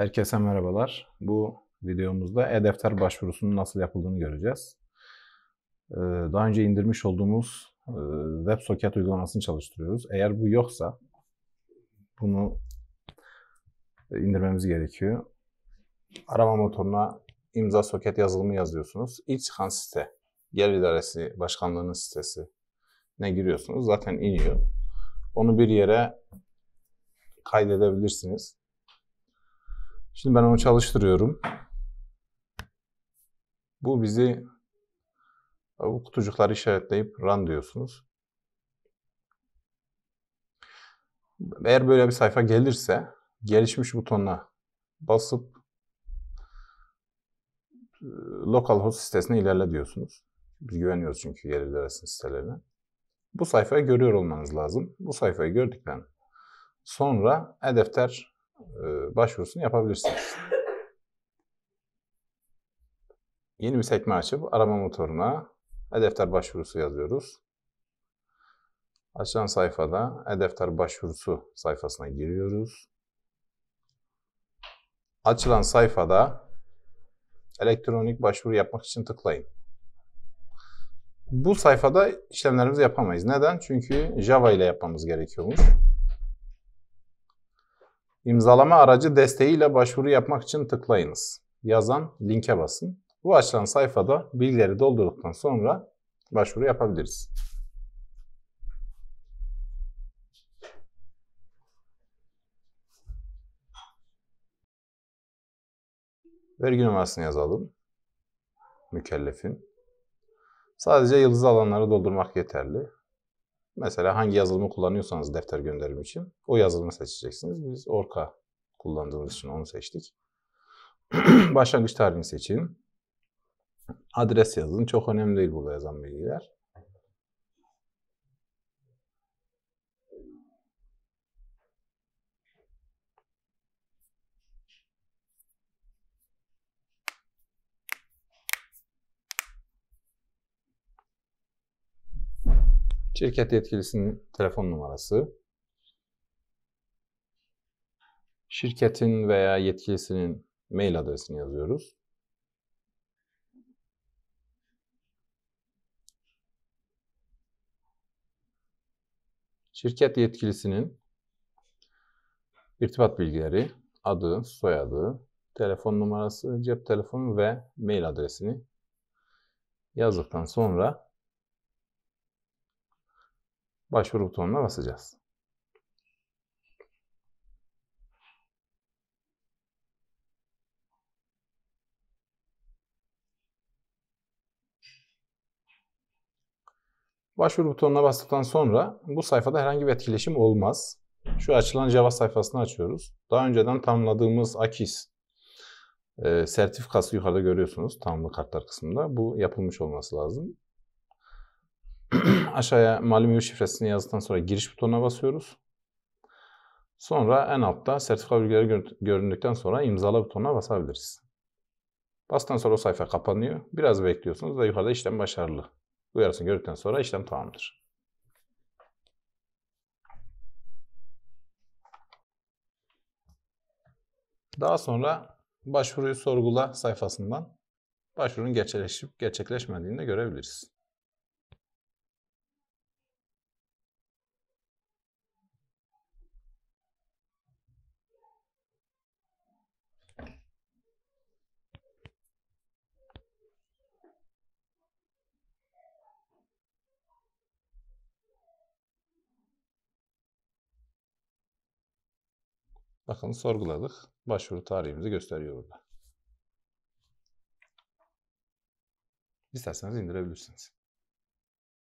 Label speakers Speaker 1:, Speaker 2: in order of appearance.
Speaker 1: Herkese merhabalar. Bu videomuzda e-defter başvurusunun nasıl yapıldığını göreceğiz. Ee, daha önce indirmiş olduğumuz e, WebSocket uygulamasını çalıştırıyoruz. Eğer bu yoksa bunu indirmemiz gerekiyor. Arama motoruna imza soket yazılımı yazıyorsunuz. İlk çıkan site, Gelir İdaresi Başkanlığı'nın sitesi ne giriyorsunuz zaten iniyor. Onu bir yere kaydedebilirsiniz. Şimdi ben onu çalıştırıyorum. Bu bizi bu kutucukları işaretleyip run diyorsunuz. Eğer böyle bir sayfa gelirse gelişmiş butonuna basıp ıı, localhost sitesine ilerle diyorsunuz. Biz güveniyoruz çünkü gelir ilerisinin sitelerine. Bu sayfayı görüyor olmanız lazım. Bu sayfayı gördükten sonra e-defter ee, başvurusunu yapabilirsiniz. Yeni bir sekme açıp arama motoruna e-defter başvurusu yazıyoruz. Açılan sayfada e-defter başvurusu sayfasına giriyoruz. Açılan sayfada elektronik başvuru yapmak için tıklayın. Bu sayfada işlemlerimizi yapamayız. Neden? Çünkü Java ile yapmamız gerekiyormuş. İmzalama aracı desteğiyle başvuru yapmak için tıklayınız. Yazan linke basın. Bu açılan sayfada bilgileri doldurduktan sonra başvuru yapabiliriz. Vergi numarasını yazalım. Mükellefin. Sadece yıldız alanları doldurmak yeterli. Mesela hangi yazılımı kullanıyorsanız defter gönderim için o yazılımı seçeceksiniz. Biz Orca kullandığımız için onu seçtik. Başlangıç tarihini seçin. Adres yazın. Çok önemli değil burada yazan bilgiler. Şirket yetkilisinin telefon numarası, şirketin veya yetkilisinin mail adresini yazıyoruz. Şirket yetkilisinin irtibat bilgileri, adı, soyadı, telefon numarası, cep telefonu ve mail adresini yazdıktan sonra başvuru butonuna basacağız. Başvuru butonuna bastıktan sonra bu sayfada herhangi bir etkileşim olmaz. Şu açılan Java sayfasını açıyoruz. Daha önceden tamladığımız AKIS e, sertifikası yukarıda görüyorsunuz tamlı kartlar kısmında. Bu yapılmış olması lazım. aşağıya malum üye şifresini yazdıktan sonra giriş butonuna basıyoruz. Sonra en altta sertifika bilgileri göründükten sonra imzala butonuna basabiliriz. Bastan sonra o sayfa kapanıyor. Biraz bekliyorsunuz ve yukarıda işlem başarılı. Uyarısını gördükten sonra işlem tamamdır. Daha sonra başvuruyu sorgula sayfasından başvurunun gerçekleşip gerçekleşmediğini de görebiliriz. Bakın sorguladık. Başvuru tarihimizi gösteriyor burada. İsterseniz indirebilirsiniz.